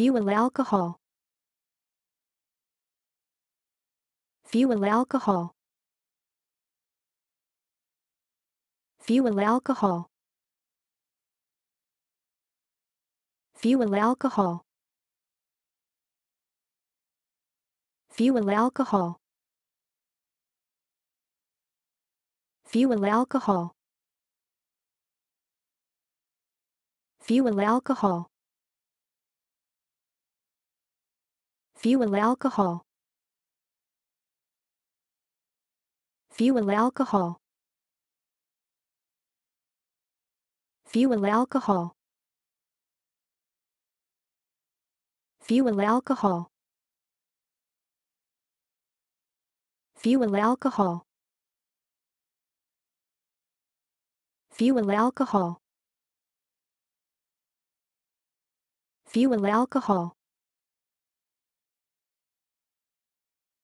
Fuel alcohol. Fuel alcohol. Fuel alcohol. Fuel alcohol. Fuel alcohol. Fuel alcohol. Fuel alcohol. Fuel alcohol. Fuel alcohol. Fuel alcohol. Fuel alcohol. Fuel alcohol. Fuel alcohol. Fuel alcohol.